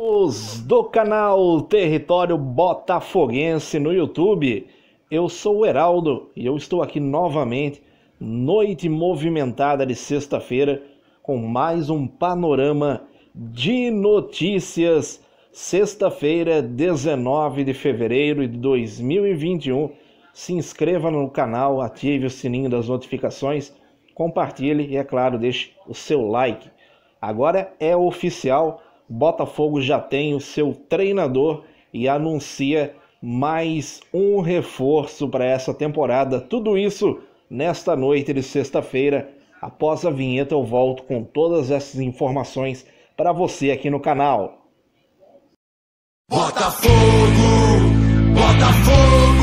Os do canal Território Botafoguense no YouTube. Eu sou o Heraldo e eu estou aqui novamente, noite movimentada de sexta-feira, com mais um panorama de notícias. Sexta-feira, 19 de fevereiro de 2021. Se inscreva no canal, ative o sininho das notificações, compartilhe e, é claro, deixe o seu like. Agora é oficial Botafogo já tem o seu treinador e anuncia mais um reforço para essa temporada. Tudo isso nesta noite de sexta-feira. Após a vinheta, eu volto com todas essas informações para você aqui no canal. Botafogo! Botafogo!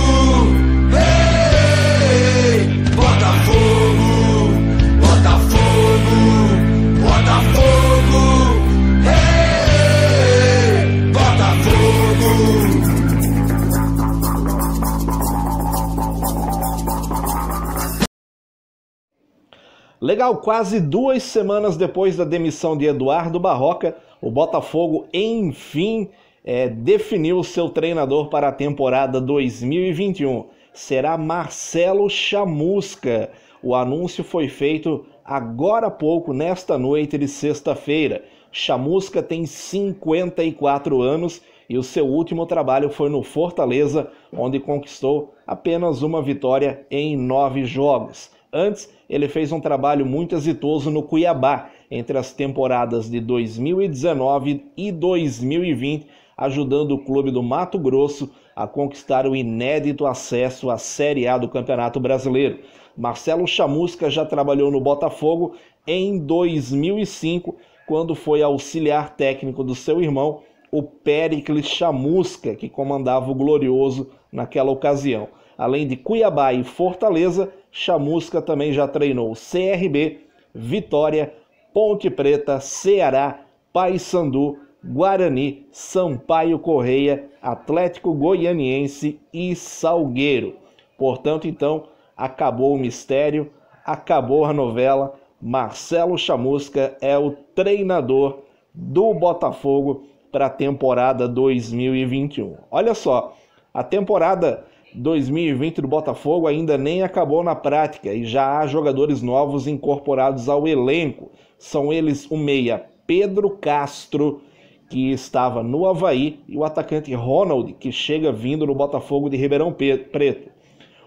Legal, quase duas semanas depois da demissão de Eduardo Barroca, o Botafogo enfim é, definiu seu treinador para a temporada 2021. Será Marcelo Chamusca. O anúncio foi feito agora há pouco, nesta noite de sexta-feira. Chamusca tem 54 anos e o seu último trabalho foi no Fortaleza, onde conquistou apenas uma vitória em nove jogos. Antes, ele fez um trabalho muito exitoso no Cuiabá entre as temporadas de 2019 e 2020, ajudando o clube do Mato Grosso a conquistar o inédito acesso à Série A do Campeonato Brasileiro. Marcelo Chamusca já trabalhou no Botafogo em 2005, quando foi auxiliar técnico do seu irmão, o Pericles Chamusca, que comandava o Glorioso naquela ocasião além de Cuiabá e Fortaleza, Chamusca também já treinou CRB, Vitória, Ponte Preta, Ceará, Paysandu, Guarani, Sampaio Correia, Atlético Goianiense e Salgueiro. Portanto, então, acabou o mistério, acabou a novela. Marcelo Chamusca é o treinador do Botafogo para a temporada 2021. Olha só, a temporada 2020 do Botafogo ainda nem acabou na prática e já há jogadores novos incorporados ao elenco. São eles o meia Pedro Castro, que estava no Havaí, e o atacante Ronald, que chega vindo no Botafogo de Ribeirão Preto.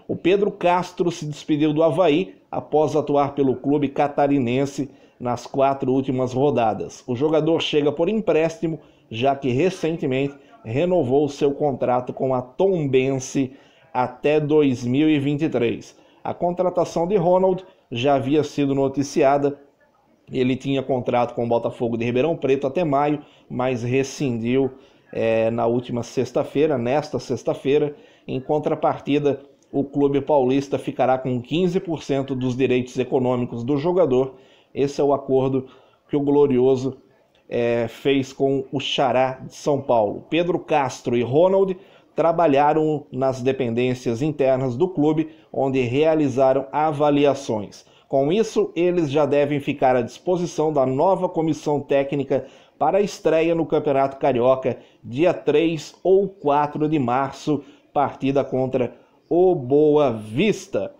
O Pedro Castro se despediu do Havaí após atuar pelo clube catarinense nas quatro últimas rodadas. O jogador chega por empréstimo, já que recentemente renovou seu contrato com a Tombense até 2023. A contratação de Ronald já havia sido noticiada. Ele tinha contrato com o Botafogo de Ribeirão Preto até maio, mas rescindiu é, na última sexta-feira, nesta sexta-feira. Em contrapartida, o clube paulista ficará com 15% dos direitos econômicos do jogador. Esse é o acordo que o Glorioso é, fez com o Xará de São Paulo. Pedro Castro e Ronald trabalharam nas dependências internas do clube, onde realizaram avaliações. Com isso, eles já devem ficar à disposição da nova comissão técnica para a estreia no Campeonato Carioca, dia 3 ou 4 de março, partida contra o Boa Vista.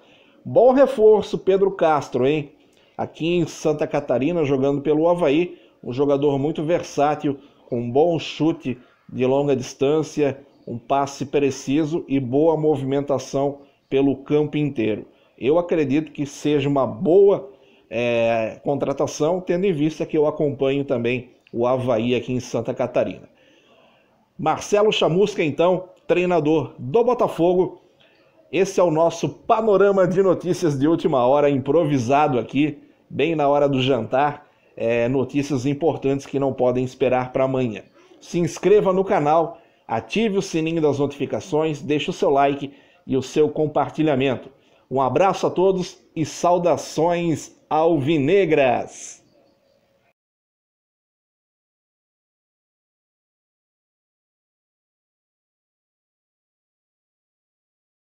Bom reforço, Pedro Castro, hein? Aqui em Santa Catarina, jogando pelo Havaí, um jogador muito versátil, com um bom chute de longa distância, um passe preciso e boa movimentação pelo campo inteiro. Eu acredito que seja uma boa é, contratação, tendo em vista que eu acompanho também o Havaí aqui em Santa Catarina. Marcelo Chamusca, então, treinador do Botafogo. Esse é o nosso panorama de notícias de última hora, improvisado aqui, bem na hora do jantar. É, notícias importantes que não podem esperar para amanhã. Se inscreva no canal Ative o sininho das notificações, deixe o seu like e o seu compartilhamento. Um abraço a todos e saudações alvinegras!